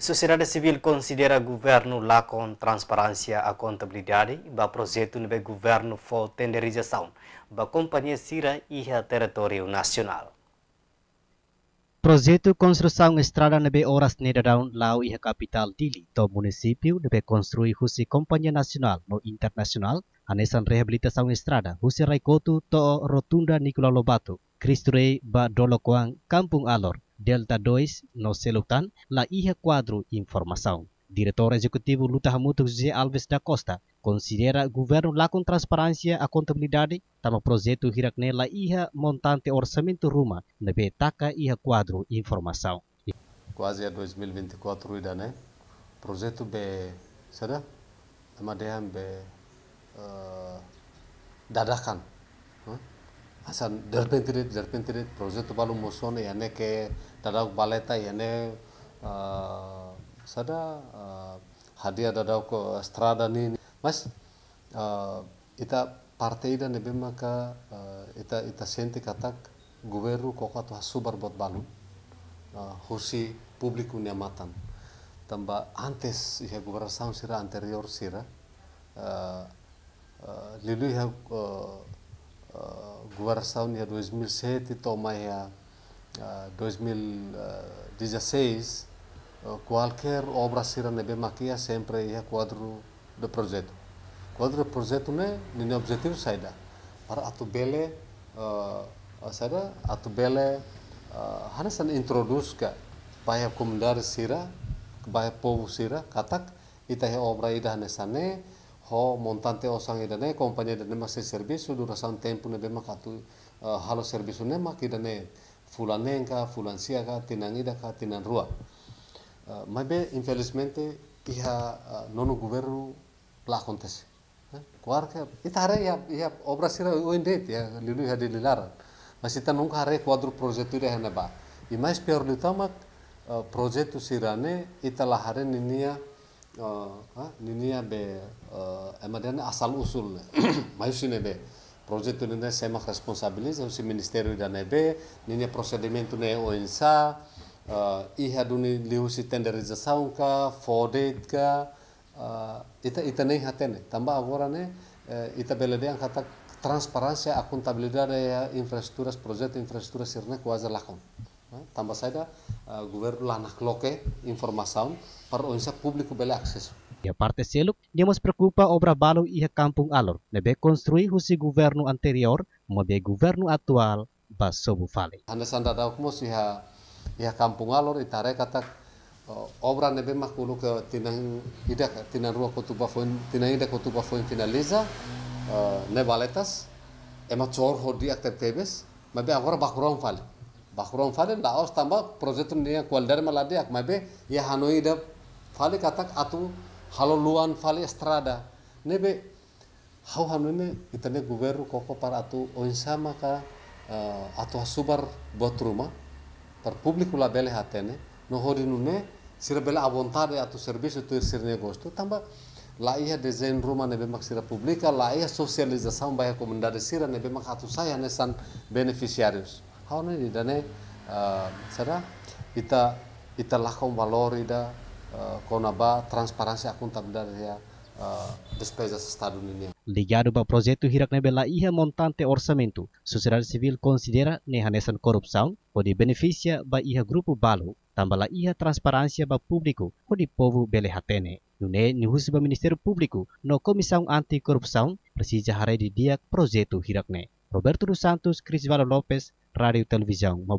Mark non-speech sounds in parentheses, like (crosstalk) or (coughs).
Sociedade Civil considera governo lá com transparência a contabilidade, ba projeto no governo for tenderização, ba companhia Sira e a território nacional. Projeto construção estrada nebe horas nedadaun lau iha capital Dili, to município nebe construir husi companhia nacional no internacional, anesan reabilitação estrada husi raikotu to rotunda Nicolau Lobato, Cristo Rei ba Dolokoang, Kampung Alor, Delta 2 no Selutan, la hija quadro informação. Diretor Executivo Luta Hamuto José Alves da Costa considera governo lá com transparência a contabilidade tama projeto hirakne la iha montante orçamento ruma na betaca iha quadro informação. Quase a 2024 ida né? Projeto be sada ama deham be uh, ah, dadakan. Huh? Né? asan derpentirit derpentirit proses to balu moson yane ke dadauk baleta yane ne sada hadiah hadia strada ni mas ita partai dan lebih maka ita ita senti katak guberu koka to subar bot balu husi publiku matan tamba antes ihe gobernação sira anterior sira uh, ah, ya ah, lilu ah, Eh, governação ya ya, eh, eh, de 2007 toma a 2016 qualquer obra será nebe maquia ya sempre é quadro do projeto quadro do projeto né nem objetivo saída para atu bele saída atu bele hanasan introduzca para comandar sira para povo sira katak ita obra ida hanesane ho montante osang idane kompanya idane se servisu durasan tempu nebe makatu katu eh, halo servisu ne mak idane fulan nenka fulan siaka tinan idaka tinan rua ma eh, mabe infelizmente iha nono eh, nonu guvernu la kontese kuarka itare ya ya obra sira oindet ya lilu ya dililara masita nunca hare kuadru projetu ida hanaba e mais pior do tamak uh, projeto sirane itala hare ninia Uh, niniya be uh, emaden asal usul (coughs) mayusine be progetto nene semak responsabiliza usi ministerio da nebe nine procedimento ne oinsa uh, iha duni si tenderização ka fodet ka ita ita nei hatene tamba agora ne ita belede ang transparência a contabilidade infrastruktur infraestruturas infrastruktur infraestruturas sirne kuaza lakon Tambah saja uh, eh, governo lá na coloque informação para o público bela acesso. E a ya, parte seluk, nemos preocupa obra balo e kampung alor, nebe construir husi governo anterior, mabe governo atual, basobu fale. Anda sanda tahu kumus iha iha kampung alor itare kata eh, obra nebe makulu ke tinang ida tinang rua kutuba fon tinang ida kutuba fon finaliza eh, ne baletas, ema chor hodi akter tebes, mabe agora bakurang fale. Bakron fale os tamba kwalder nia kualder ak mabe ya Hanoi da fale katak atu haloluan fale estrada nebe hau hanoi hanune itane guberu koko par atu onsama ka eh, atu asubar buat rumah par publik la bele hatene no hori horinune sira bele avontade atu servisu tu sirne gosto tamba la ia desain rumah nebe mak sira publika la ia sosialização bahia comunidade sira nebe mak atu saya nesan beneficiarius ಅವನು ಇದನ್ನೇ ಸರ kita, ಇತ ಲಾಕಂ valor ida eh, ba transparansi dari ya eh, despesa stadun ini ligado ba projeto hirak nebela iha montante orsamento. sociedade civil considera nehanesan corrupção pode beneficia ba iha grupo balu, tambala iha transparansi ba público pode povo hatene Nune nihus ba ministeru publiku no anti Anticorrupção persija haré di dia projeto hirakne Roberto dos Santos, Crisvaldo Lopes, radio, televisão, uma